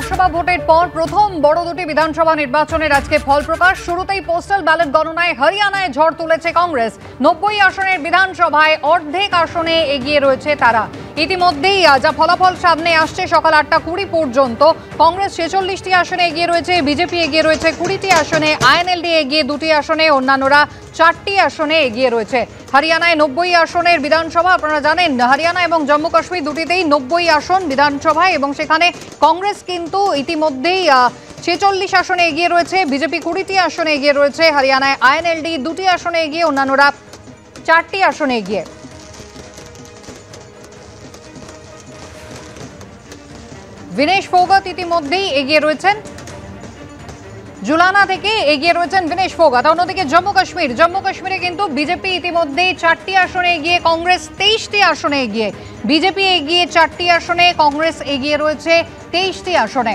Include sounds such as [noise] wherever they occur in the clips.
লোকসভা ভোটের পর প্রথম বড় দুটি বিধানসভা নির্বাচনের আজকে ফল প্রকাশ শুরুতেই পোস্টাল ব্যালট গণনায় হরিয়ানায় ঝড় তুলেছে কংগ্রেস নব্বই আসনের বিধানসভায় অর্ধেক আসনে এগিয়ে রয়েছে তারা ইতিমধ্যেই যা ফলাফল সামনে আসছে সকাল আটটা কুড়ি পর্যন্ত কংগ্রেস ছেচল্লিশটি আসনে এগিয়ে রয়েছে বিজেপি এগিয়ে রয়েছে কুড়িটি আসনে আইএনএলডি এগিয়ে দুটি আসনে অন্যান্যরা চারটি আসনে এগিয়ে রয়েছে হরিয়ানায় নব্বই আসনের বিধানসভা আপনারা জানেন হরিয়ানা এবং জম্মু কাশ্মীর দুটিতেই নব্বই আসন বিধানসভায় এবং সেখানে কংগ্রেস কিন্তু ইতিমধ্যেই ছেচল্লিশ আসনে এগিয়ে রয়েছে বিজেপি কুড়িটি আসনে এগিয়ে রয়েছে হরিয়ানায় আইএনএলডি দুটি আসনে এগিয়ে অন্যান্যরা চারটি আসনে এগিয়ে বিনেশ ফোগত ইতিমধ্যেই এগিয়ে রয়েছেন জুলানা থেকে এগিয়ে রয়েছেন দিনেশ ফোগাত অন্যদিকে জম্মু কাশ্মীর জম্মু কাশ্মীরে কিন্তু বিজেপি ইতিমধ্যে চারটি আসনে এগিয়ে কংগ্রেস তেইশটি আসনে এগিয়ে বিজেপি এগিয়ে চারটি আসনে কংগ্রেস এগিয়ে রয়েছে তেইশটি আসনে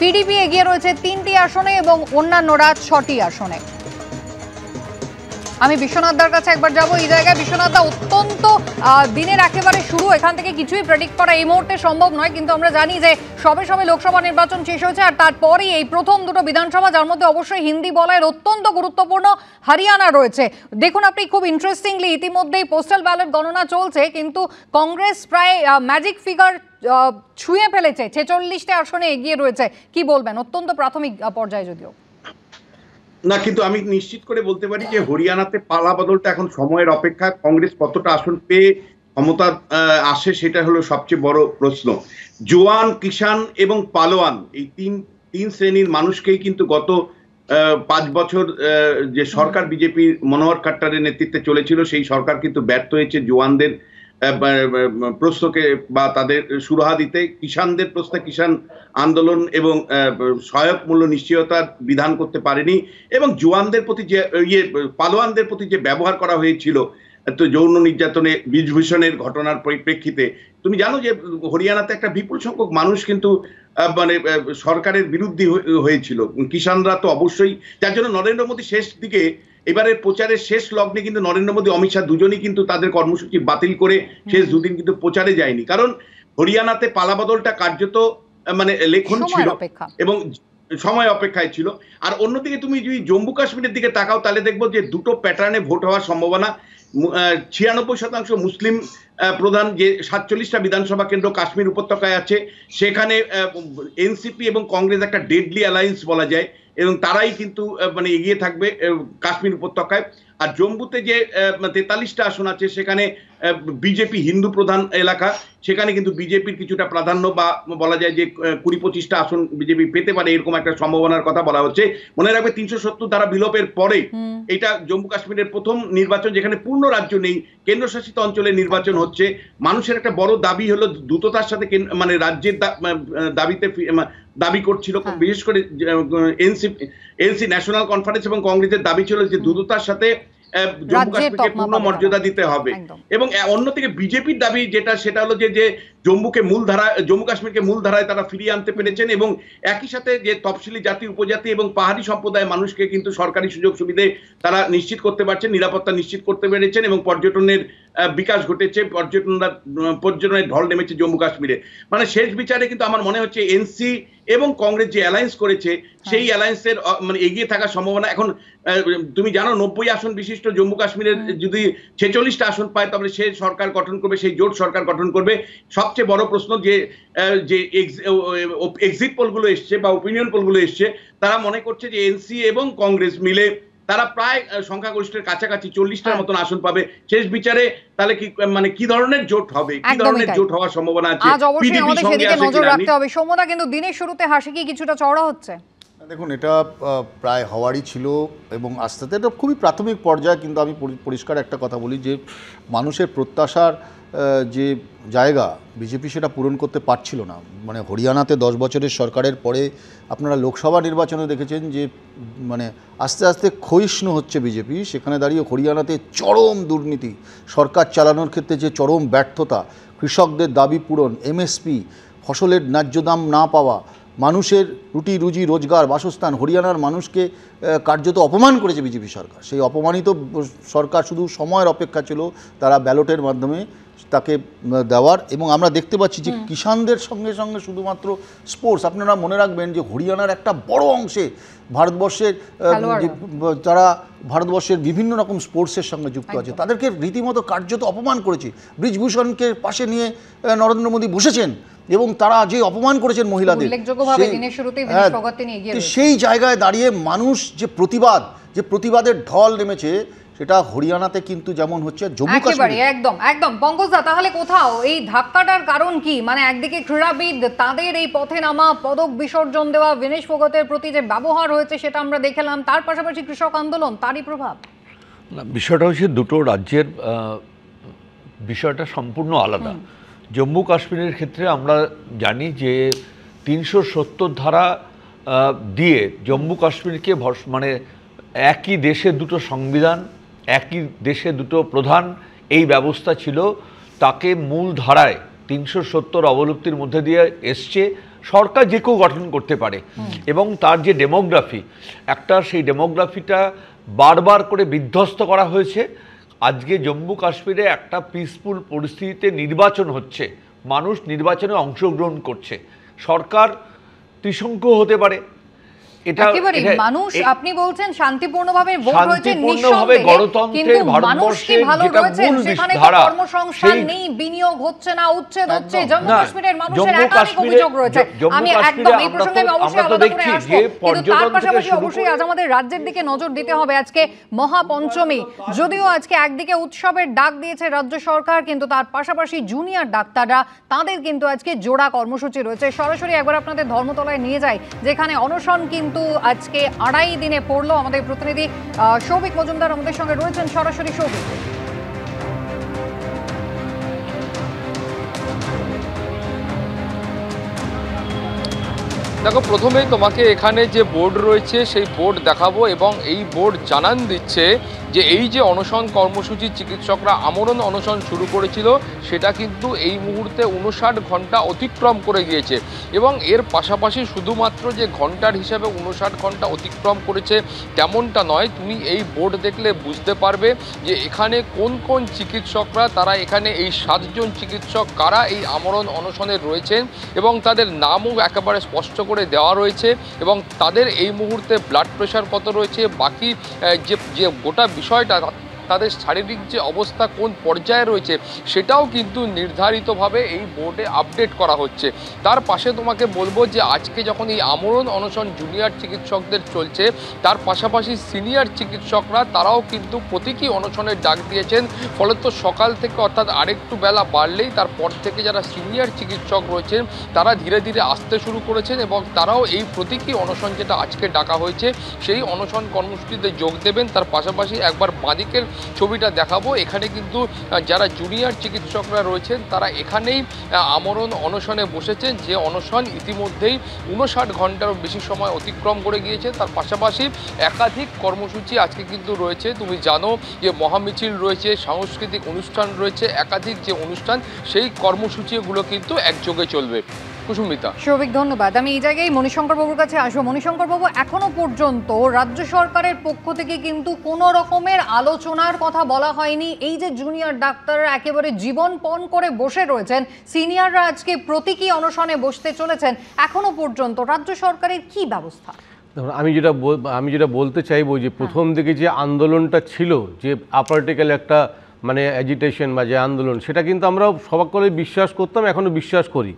পিডিপি এগিয়ে রয়েছে তিনটি আসনে এবং অন্যান্যরা ছটি আসনে আমি বিশ্বনাথদার কাছে একবার যাব এই জায়গায় বিশ্বনাথদা অত্যন্ত দিনের একেবারে শুরু এখান থেকে কিছুই প্রেডিক্ট করা এই মুহূর্তে সম্ভব নয় কিন্তু আমরা জানি যে সবে সবে লোকসভা নির্বাচন শেষ হয়েছে আর তারপরেই এই প্রথম দুটো বিধানসভা যার মধ্যে অবশ্যই হিন্দি বলায় অত্যন্ত গুরুত্বপূর্ণ হরিয়ানা রয়েছে দেখুন আপনি খুব ইন্টারেস্টিংলি ইতিমধ্যেই পোস্টাল ব্যালট গণনা চলছে কিন্তু কংগ্রেস প্রায় ম্যাজিক ফিগার ছুঁয়ে ফেলেছে ছেচল্লিশটা আসনে এগিয়ে রয়েছে কি বলবেন অত্যন্ত প্রাথমিক পর্যায়ে যদিও না কিন্তু আমি নিশ্চিত করে বলতে পারি যে হরিয়ানাতে পালা বদলটা এখন সময়ের অপেক্ষা কংগ্রেস কতটা আসন পেয়ে ক্ষমতা আসে সেটা হলো সবচেয়ে বড় প্রশ্ন জোয়ান কিষান এবং পালোয়ান এই তিন তিন শ্রেণীর মানুষকেই কিন্তু গত পাঁচ বছর যে সরকার বিজেপির মনোহর খাট্টারের নেতৃত্বে চলেছিল সেই সরকার কিন্তু ব্যর্থ হয়েছে জোয়ানদের প্রশ্নকে বা তাদের সুরাহা দিতে কিষানদের প্রশ্নে কিষান আন্দোলন এবং সহায়ক মূল্য নিশ্চয়তার বিধান করতে পারেনি এবং জোয়ানদের প্রতি যে ইয়ে পালোয়ানদের প্রতি যে ব্যবহার করা হয়েছিল তো যৌন নির্যাতনে বিজভূষণের ঘটনার পরিপ্রেক্ষিতে তুমি জানো যে হরিয়ানাতে একটা বিপুল সংখ্যক মানুষ কিন্তু মানে সরকারের বিরুদ্ধে হয়েছিল কিষানরা তো অবশ্যই যার জন্য নরেন্দ্র মোদী শেষ দিকে এবারের প্রচারের শেষ লগ্নে কিন্তু নরেন্দ্র মোদী অমিত শাহ দুজনই কিন্তু তাদের কর্মসূচি বাতিল করে শেষ দুদিন কিন্তু প্রচারে যায়নি কারণ হরিয়ানাতে পালাবদলটা কার্যত মানে লেখন ছিল এবং সময় অপেক্ষায় ছিল আর অন্যদিকে তুমি যদি জম্মু কাশ্মীরের দিকে তাকাও তাহলে দেখবো যে দুটো প্যাটার্নে ভোট হওয়ার সম্ভাবনা ছিয়ানব্বই শতাংশ মুসলিম প্রধান যে সাতচল্লিশটা বিধানসভা কেন্দ্র কাশ্মীর উপত্যকায় আছে সেখানে এনসিপি এবং কংগ্রেস একটা ডেডলি অ্যালায়েন্স বলা যায় এবং তারাই কিন্তু মানে এগিয়ে থাকবে কাশ্মীর উপত্যকায় আর জম্মুতে যে তেতাল্লিশটা আসন আছে সেখানে বিজেপি হিন্দু প্রধান এলাকা সেখানে কিন্তু বিজেপির কিছুটা প্রাধান্য বা বলা যায় যে কুড়ি পঁচিশটা আসন বিজেপি পেতে পারে এরকম একটা সম্ভাবনার কথা বলা হচ্ছে মনে রাখবে তিনশো সত্তর ধারা বিলোপের পরে এটা জম্মু কাশ্মীরের প্রথম নির্বাচন যেখানে পূর্ণ রাজ্য নেই কেন্দ্রশাসিত অঞ্চলে নির্বাচন হচ্ছে মানুষের একটা বড় দাবি হলো দ্রুততার সাথে মানে রাজ্যের দাবিতে দাবি করছিল হ্যাঁ। বিশেষ করে এনসি এনসি ন্যাশনাল কনফারেন্স এবং কংগ্রেসের দাবি ছিল যে দ্রুততার সাথে জম্মু কাশ্মীরকে পূর্ণ মর্যাদা দিতে হবে এবং অন্যদিকে বিজেপির দাবি যেটা সেটা হলো যে জম্মুকে মূলধারা জম্মু কাশ্মীরকে মূল ধারায় তারা ফিরিয়ে আনতে পেরেছেন এবং একই সাথে যে তফসিলি জাতি উপজাতি এবং পাহাড়ি সম্প্রদায়ের মানুষকে কিন্তু সরকারি সুযোগ সুবিধে তারা নিশ্চিত করতে পারছেন নিরাপত্তা নিশ্চিত করতে পেরেছেন এবং পর্যটনের বিকাশ ঘটেছে পর্যটনরা পর্যটনের ঢল নেমেছে জম্মু কাশ্মীরে মানে শেষ বিচারে কিন্তু আমার মনে হচ্ছে এনসি এবং কংগ্রেস যে অ্যালায়েন্স করেছে হ্যাঁ। সেই অ্যালায়েন্সের মানে এগিয়ে থাকার সম্ভাবনা এখন তুমি জানো নব্বই আসন বিশিষ্ট জম্মু কাশ্মীরের হ্যাঁ। যদি ছেচল্লিশটা আসন পায় তাহলে সে সরকার গঠন করবে সেই জোট সরকার গঠন করবে সব সবচেয়ে বড় প্রশ্ন যে যে এক্সিট পোলগুলো এসছে বা ওপিনিয়ন পোলগুলো এসছে তারা মনে করছে যে এনসি এবং কংগ্রেস মিলে তারা প্রায় সংখ্যাগরিষ্ঠের কাছাকাছি চল্লিশটার হ্যাঁ। মতন আসন পাবে শেষ বিচারে তাহলে কি মানে কি ধরনের জোট হবে কি ধরনের জোট হওয়ার সম্ভাবনা আছে আজ অবশ্যই আমাদের সেদিকে নজর রাখতে হবে সোমদা কিন্তু দিনের শুরুতে হাসি কি কিছুটা চড়া হচ্ছে দেখুন এটা প্রায় হওয়ারই ছিল এবং আস্তে আস্তে এটা খুবই প্রাথমিক পর্যায়ে কিন্তু আমি পরিষ্কার একটা কথা বলি যে মানুষের প্রত্যাশার যে জায়গা বিজেপি সেটা পূরণ করতে পারছিল না মানে হরিয়ানাতে দশ বছরের সরকারের পরে আপনারা লোকসভা নির্বাচনে দেখেছেন যে মানে আস্তে আস্তে ক্ষয়িষ্ণু হচ্ছে বিজেপি সেখানে দাঁড়িয়ে হরিয়ানাতে চরম দুর্নীতি সরকার চালানোর ক্ষেত্রে যে চরম ব্যর্থতা কৃষকদের দাবি পূরণ এমএসপি ফসলের ন্যায্য দাম না পাওয়া মানুষের রুটি রুজি রোজগার বাসস্থান হরিয়ানার মানুষকে কার্যত অপমান করেছে বিজেপি সরকার সেই অপমানিত সরকার শুধু সময়ের অপেক্ষা ছিল তারা ব্যালটের মাধ্যমে তাকে দেওয়ার এবং আমরা দেখতে পাচ্ছি যে কিষানদের সঙ্গে সঙ্গে শুধুমাত্র স্পোর্টস আপনারা মনে রাখবেন যে হরিয়ানার একটা বড় অংশে ভারতবর্ষের তারা ভারতবর্ষের বিভিন্ন রকম স্পোর্টসের সঙ্গে যুক্ত আছে তাদেরকে রীতিমতো কার্যত অপমান করেছে ব্রিজভূষণকে পাশে নিয়ে নরেন্দ্র মোদী বসেছেন এবং তারা যে অপমান করেছেন মহিলাদের হ্যাঁ, সেই জায়গায় দাঁড়িয়ে মানুষ যে প্রতিবাদ যে প্রতিবাদের ঢল নেমেছে সেটা হরিয়ানাতে কিন্তু যেমন হচ্ছে জম্মু কাশ্মীর একদম একদম পঙ্কজদা তাহলে কোথাও এই ধাক্কাটার কারণ কি মানে একদিকে ক্রীড়াবিদ তাদের এই পথে নামা পদক বিসর্জন দেওয়া বিনেশ ভগতের প্রতি যে ব্যবহার হয়েছে সেটা আমরা দেখলাম তার পাশাপাশি কৃষক আন্দোলন তারই প্রভাব বিষয়টা হচ্ছে দুটো রাজ্যের বিষয়টা সম্পূর্ণ আলাদা জম্মু কাশ্মীরের ক্ষেত্রে আমরা জানি যে তিনশো সত্তর ধারা দিয়ে জম্মু কাশ্মীরকে মানে একই দেশে দুটো সংবিধান একই দেশে দুটো প্রধান এই ব্যবস্থা ছিল তাকে মূল ধারায় তিনশো সত্তর অবলুপ্তির মধ্যে দিয়ে এসছে সরকার যে কেউ গঠন করতে পারে এবং তার যে ডেমোগ্রাফি একটা সেই ডেমোগ্রাফিটা বারবার করে বিধ্বস্ত করা হয়েছে আজকে জম্মু কাশ্মীরে একটা পিসফুল পরিস্থিতিতে নির্বাচন হচ্ছে মানুষ নির্বাচনে অংশগ্রহণ করছে সরকার ত্রিশঙ্কু হতে পারে রাজ্যের দিকে নজর দিতে হবে আজকে মহাপঞ্চমী যদিও আজকে একদিকে উৎসবের ডাক দিয়েছে রাজ্য সরকার কিন্তু তার পাশাপাশি জুনিয়র ডাক্তাররা তাদের কিন্তু আজকে জোড়া কর্মসূচি রয়েছে সরাসরি একবার আপনাদের ধর্মতলায় নিয়ে যায় যেখানে অনশন কিন্তু কিন্তু আজকে আড়াই দিনে পড়লো আমাদের প্রতিনিধি সৌভিক মজুমদার আমাদের সঙ্গে রয়েছেন সরাসরি সৌভিক দেখো প্রথমেই তোমাকে এখানে যে বোর্ড রয়েছে সেই বোর্ড দেখাবো এবং এই বোর্ড জানান দিচ্ছে যে এই যে অনশন কর্মসূচি চিকিৎসকরা আমরণ অনশন শুরু করেছিল সেটা কিন্তু এই মুহূর্তে উনষাট ঘন্টা অতিক্রম করে গিয়েছে এবং এর পাশাপাশি শুধুমাত্র যে ঘন্টার হিসাবে উনষাট ঘন্টা অতিক্রম করেছে তেমনটা নয় তুমি এই বোর্ড দেখলে বুঝতে পারবে যে এখানে কোন কোন চিকিৎসকরা তারা এখানে এই সাতজন চিকিৎসক কারা এই আমরণ অনশনে রয়েছেন এবং তাদের নামও একেবারে স্পষ্ট করে দেওয়া রয়েছে এবং তাদের এই মুহূর্তে ব্লাড প্রেশার কত রয়েছে বাকি যে যে গোটা বিষয়টা তাদের শারীরিক যে অবস্থা কোন পর্যায়ে রয়েছে সেটাও কিন্তু নির্ধারিতভাবে এই বোর্ডে আপডেট করা হচ্ছে তার পাশে তোমাকে বলবো যে আজকে যখন এই আমরণ অনশন জুনিয়র চিকিৎসকদের চলছে তার পাশাপাশি সিনিয়র চিকিৎসকরা তারাও কিন্তু প্রতীকী অনশনের ডাক দিয়েছেন ফলে তো সকাল থেকে অর্থাৎ আরেকটু বেলা বাড়লেই তারপর থেকে যারা সিনিয়র চিকিৎসক রয়েছেন তারা ধীরে ধীরে আসতে শুরু করেছেন এবং তারাও এই প্রতীকী অনশন যেটা আজকে ডাকা হয়েছে সেই অনশন কর্মসূচিতে যোগ দেবেন তার পাশাপাশি একবার বাঁদিকের ছবিটা দেখাবো এখানে কিন্তু যারা জুনিয়র চিকিৎসকরা রয়েছেন তারা এখানেই আমরণ অনশনে বসেছেন যে অনশন ইতিমধ্যেই উনষাট ঘন্টারও বেশি সময় অতিক্রম করে গিয়েছে তার পাশাপাশি একাধিক কর্মসূচি আজকে কিন্তু রয়েছে তুমি জানো যে মহামিছিল রয়েছে সাংস্কৃতিক অনুষ্ঠান রয়েছে একাধিক যে অনুষ্ঠান সেই কর্মসূচিগুলো কিন্তু একযোগে চলবে কুসুমিতা সৌভিক ধন্যবাদ আমি এই জায়গায় মণিশঙ্কর বাবুর কাছে আসবো মণিশঙ্কর বাবু এখনো পর্যন্ত রাজ্য সরকারের পক্ষ থেকে কিন্তু কোনো রকমের আলোচনার কথা বলা হয়নি এই যে জুনিয়র ডাক্তাররা একেবারে জীবন পণ করে বসে রয়েছেন সিনিয়ররা আজকে প্রতীকী অনশনে বসতে চলেছেন এখনো পর্যন্ত রাজ্য সরকারের কি ব্যবস্থা ধরুন আমি যেটা আমি যেটা বলতে চাইবো যে হ্যাঁ। প্রথম দিকে যে আন্দোলনটা ছিল যে আপার্টিক্যাল একটা মানে অ্যাজিটেশন বা যে আন্দোলন সেটা কিন্তু আমরা সকলে বিশ্বাস করতাম এখনও বিশ্বাস করি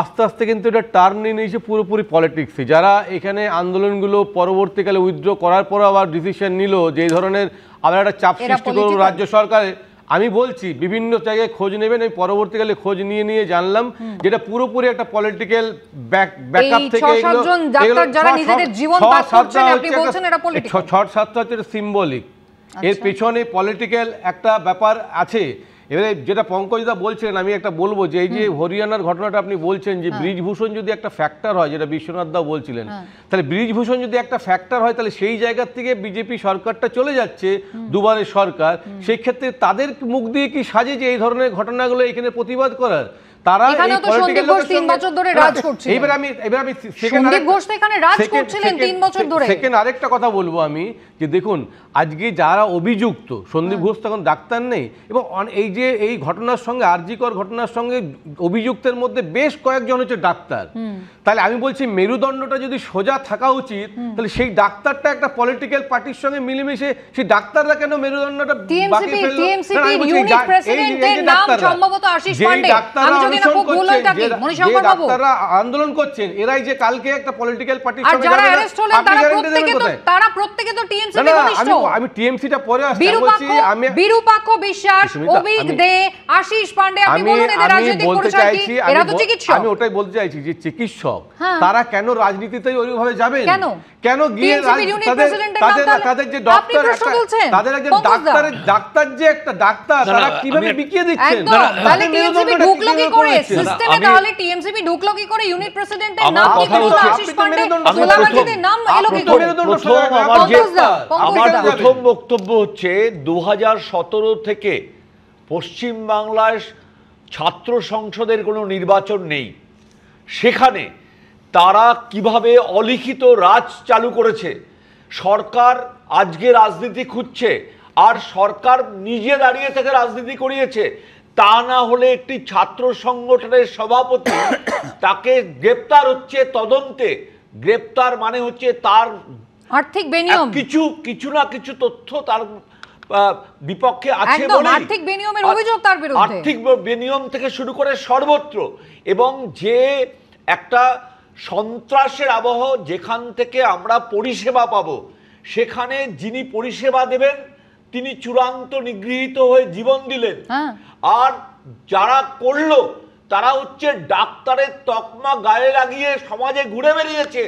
আস্তে আস্তে কিন্তু এটা টার্ন নিয়ে নিয়েছে পুরোপুরি পলিটিক্সে যারা এখানে আন্দোলনগুলো পরবর্তীকালে উইথড্র করার পর আবার ডিসিশন নিল যে ধরনের আবার একটা চাপ সৃষ্টি করল রাজ্য সরকারে আমি বলছি বিভিন্ন জায়গায় খোঁজ নেবেন আমি পরবর্তীকালে খোঁজ নিয়ে নিয়ে জানলাম যেটা পুরোপুরি একটা পলিটিক্যাল ব্যাকআপ থেকে সাতটা হচ্ছে সিম্বলিক এর আচ্ছা। পেছনে পলিটিক্যাল একটা ব্যাপার আছে এবারে যেটা পঙ্কজদা বলছেন আমি একটা বলবো যে এই যে হরিয়ানার ঘটনাটা আপনি বলছেন যে হ্যাঁ। ব্রিজভূষণ যদি একটা ফ্যাক্টর হয় যেটা বিশ্বনাথ দাও বলছিলেন হ্যাঁ। তাহলে ব্রিজভূষণ যদি একটা ফ্যাক্টর হয় তাহলে সেই জায়গার থেকে বিজেপি সরকারটা চলে যাচ্ছে দুবারের সরকার সেক্ষেত্রে তাদের মুখ দিয়ে কি সাজে যে এই ধরনের ঘটনাগুলো এখানে প্রতিবাদ করার তারা এখানেও তো সন্দীপ ঘোষ বছর ধরে রাজ করছিলেন আমি আমি সন্দীপ ঘোষ এখানে রাজ করছিলেন বছর ধরে সেকেন্ড আরেকটা কথা বলবো আমি যে দেখুন আজকে যারা অভিযুক্ত সন্দীপ হ্যাঁ। ঘোষ তখন ডাক্তার নেই এবং এই যে এই ঘটনার সঙ্গে আরজিকর ঘটনার সঙ্গে অভিযুক্তের মধ্যে বেশ কয়েকজন হচ্ছে ডাক্তার তাহলে আমি বলছি মেরুদণ্ডটা যদি সোজা থাকা উচিত তাহলে সেই ডাক্তারটা একটা পলিটিক্যাল পার্টির সঙ্গে মিলেমিশে সেই ডাক্তাররা কেন মেরুদণ্ডটা ডাক্তাররা আন্দোলন করছেন এরাই যে কালকে একটা পলিটিক্যাল পার্টির তারা প্রত্যেকে তো আমি আমি বিশ্বাস দে আশিস পান্ডে আমি ওটাই বলতে চাইছি যে চিকিৎসক দল হ্যাঁ। তারা কেন রাজনীতিতে ওইভাবে যাবে কেন গিয়ে তাদের তাদের যে ডক্টর তাদের একজন ডাক্তারের ডাক্তার যে একটা ডাক্তার তারা কিভাবে বিকিয়ে দিচ্ছে আমার প্রথম বক্তব্য হচ্ছে 2017 থেকে পশ্চিমবাংলায় ছাত্র সংসদের কোনো নির্বাচন নেই সেখানে তারা কিভাবে অলিখিত রাজ চালু করেছে সরকার আজকে রাজনীতি খুঁজছে আর সরকার নিজে দাঁড়িয়ে থেকে রাজনীতি করিয়েছে তা না হলে একটি ছাত্র সংগঠনের সভাপতি [coughs] তাকে গ্রেপ্তার হচ্ছে তদন্তে গ্রেপ্তার মানে হচ্ছে তার আর্থিক বেনিয়ম কিছু কিছু না কিছু তথ্য তার বিপক্ষে আছে বলে আর্থিক বেনিয়মের অভিযোগ তার বিরুদ্ধে আর্থিক বেনিয়ম থেকে শুরু করে সর্বত্র এবং যে একটা সন্ত্রাসের আবহ যেখান থেকে আমরা পরিষেবা পাব সেখানে যিনি পরিষেবা দেবেন তিনি চূড়ান্ত নিগৃহীত হয়ে জীবন দিলেন হ্যাঁ। আর যারা করলো তারা হচ্ছে ডাক্তারের তকমা গায়ে লাগিয়ে সমাজে ঘুরে বেরিয়েছে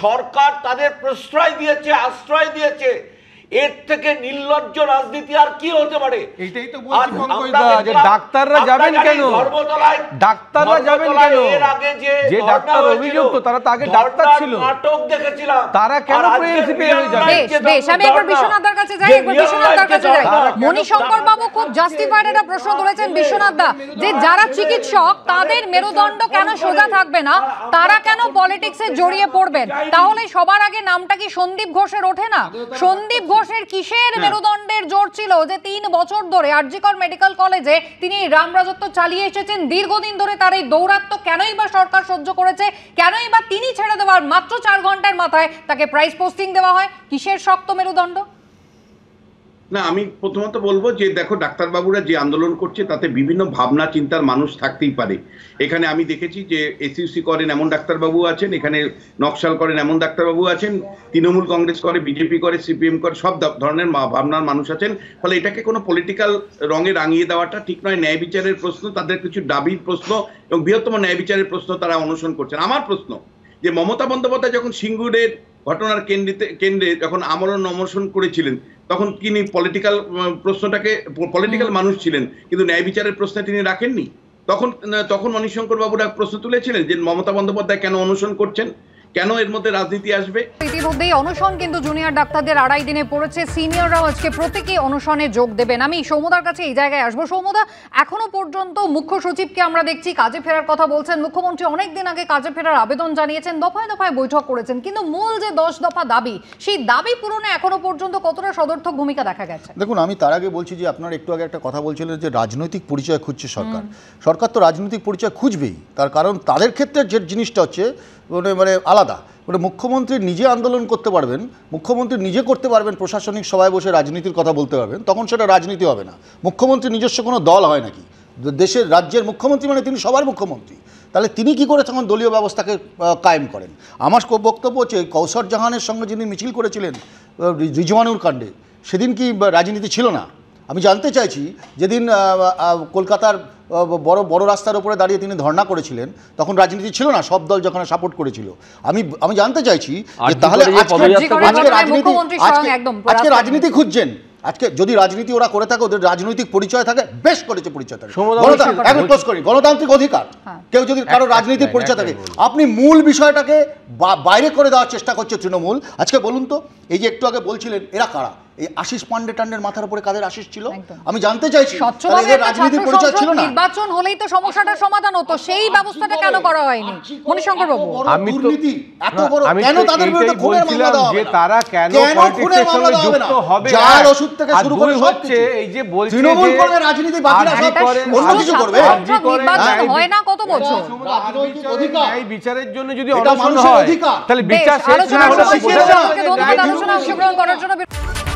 সরকার তাদের প্রশ্রয় দিয়েছে আশ্রয় দিয়েছে এর থেকে নির্লজ্জ রাজনীতি আর কি হতে পারে এটাই তো ডাক্তাররা যাবেন কেন ডাক্তাররা যাবেন কেন এর আগে যে তারা তো আগে ডাক্তার ছিল নাটক দেখেছিলাম তারা কেন হয়ে যাবে বেশ আমি একবার কাছে যাই একবার কাছে যাই মনি শঙ্কর বাবু খুব জাস্টিফাইড একটা প্রশ্ন তুলেছেন দা যে যারা চিকিৎসক তাদের মেরুদণ্ড কেন সোজা থাকবে না তারা কেন পলিটিক্সে জড়িয়ে পড়বেন তাহলে সবার আগে নামটা কি সন্দীপ ঘোষের ওঠে না সন্দীপ ঘোষ দিবসের কিসের হ্যাঁ। মেরুদণ্ডের জোর ছিল যে তিন বছর ধরে আরজিকর মেডিকেল কলেজে তিনি রামরাজত্ব চালিয়ে এসেছেন দীর্ঘদিন ধরে তার এই দৌরাত্ম কেনই বা সরকার সহ্য করেছে কেনই বা তিনি ছেড়ে দেওয়ার মাত্র চার ঘন্টার মাথায় তাকে প্রাইস পোস্টিং দেওয়া হয় কিসের শক্ত মেরুদণ্ড না আমি প্রথমত বলবো যে দেখো ডাক্তারবাবুরা যে আন্দোলন করছে তাতে বিভিন্ন ভাবনা চিন্তার মানুষ থাকতেই পারে এখানে আমি দেখেছি যে এসইউসি করেন এমন ডাক্তারবাবু আছেন এখানে নকশাল করেন এমন ডাক্তারবাবু আছেন তৃণমূল কংগ্রেস করে বিজেপি করে সিপিএম করে সব ধরনের ভাবনার মানুষ আছেন ফলে এটাকে কোনো পলিটিক্যাল রঙে রাঙিয়ে দেওয়াটা ঠিক নয় ন্যায় বিচারের প্রশ্ন তাদের কিছু দাবির প্রশ্ন এবং বৃহত্তম ন্যায় বিচারের প্রশ্ন তারা অনুসরণ করছেন আমার প্রশ্ন যে মমতা বন্দ্যোপাধ্যায় যখন সিঙ্গুরের ঘটনার কেন্দ্রিতে কেন্দ্রে যখন আমরণ অমর্ষণ করেছিলেন তখন তিনি পলিটিক্যাল প্রশ্নটাকে পলিটিক্যাল মানুষ ছিলেন কিন্তু ন্যায় বিচারের প্রশ্নে তিনি রাখেননি তখন তখন মণিশঙ্কর বাবুরা প্রশ্ন তুলেছিলেন যে মমতা বন্দ্যোপাধ্যায় কেন অনশন করছেন কেন এর মধ্যে রাজনীতি আসবে ইতিমধ্যেই অনশন কিন্তু জুনিয়র ডাক্তারদের আড়াই দিনে পড়েছে সিনিয়ররাও আজকে প্রত্যেকে অনশনে যোগ দেবেন আমি সৌমদার কাছে এই জায়গায় আসবো সৌমদা এখনো পর্যন্ত মুখ্য সচিবকে আমরা দেখছি কাজে ফেরার কথা বলছেন মুখ্যমন্ত্রী অনেক দিন আগে কাজে ফেরার আবেদন জানিয়েছেন দফায় দফায় বৈঠক করেছেন কিন্তু মূল যে দশ দফা দাবি সেই দাবি পূরণে এখনো পর্যন্ত কতটা সদর্থক ভূমিকা দেখা গেছে দেখুন আমি তার আগে বলছি যে আপনার একটু আগে একটা কথা বলছিলেন যে রাজনৈতিক পরিচয় খুঁজছে সরকার সরকার তো রাজনৈতিক পরিচয় খুঁজবেই তার কারণ তাদের ক্ষেত্রে যে জিনিসটা হচ্ছে মানে মানে আলাদা মানে মুখ্যমন্ত্রী নিজে আন্দোলন করতে পারবেন মুখ্যমন্ত্রী নিজে করতে পারবেন প্রশাসনিক সভায় বসে রাজনীতির কথা বলতে পারবেন তখন সেটা রাজনীতি হবে না মুখ্যমন্ত্রী নিজস্ব কোনো দল হয় নাকি দেশের রাজ্যের মুখ্যমন্ত্রী মানে তিনি সবার মুখ্যমন্ত্রী তাহলে তিনি কি করে তখন দলীয় ব্যবস্থাকে কায়েম করেন আমার বক্তব্য হচ্ছে কৌসর জাহানের সঙ্গে যিনি মিছিল করেছিলেন রিজওয়ানুর কাণ্ডে সেদিন কি রাজনীতি ছিল না আমি জানতে চাইছি যেদিন কলকাতার বড় বড় রাস্তার উপরে দাঁড়িয়ে তিনি ধর্ণা করেছিলেন তখন রাজনীতি ছিল না সব দল যখন সাপোর্ট করেছিল আমি আমি জানতে চাইছি যে তাহলে আজকে রাজনীতি খুঁজছেন আজকে যদি রাজনীতি ওরা করে থাকে ওদের রাজনৈতিক পরিচয় থাকে বেশ করেছে পরিচয় থাকে গণতান্ত্রিক অধিকার হ্যাঁ। কেউ যদি কারো রাজনীতির পরিচয় থাকে আপনি মূল বিষয়টাকে বাইরে করে দেওয়ার চেষ্টা করছে তৃণমূল আজকে বলুন তো এই যে একটু আগে বলছিলেন এরা কারা এই আশিস পান্ডে টান্ডের মাথার উপরে কাদের আশিস ছিল আমি জানতে চাইছি রাজনীতির পরিচয় ছিল না নির্বাচন হলেই তো সমস্যাটা সমাধান হতো আচ্ছা, সেই আচ্ছা, ব্যবস্থাটা আচ্ছা, কেন করা হয়নি মনিশঙ্কর বাবু আমি তো দুর্নীতি এত বড় কেন তাদের বিরুদ্ধে খুনের মামলা দেওয়া যে তারা কেন পলিটিক্সের সঙ্গে যুক্ত হবে যার ওষুধ থেকে শুরু করে হচ্ছে এই যে বলছে যে তৃণমূল করবে রাজনীতি বাকিরা সব অন্য কিছু করবে নির্বাচন হয় না কত বছর এই বিচারের জন্য যদি অনশন হয় তাহলে বিচার শেষ না হলে আলোচনা অংশগ্রহণ করার জন্য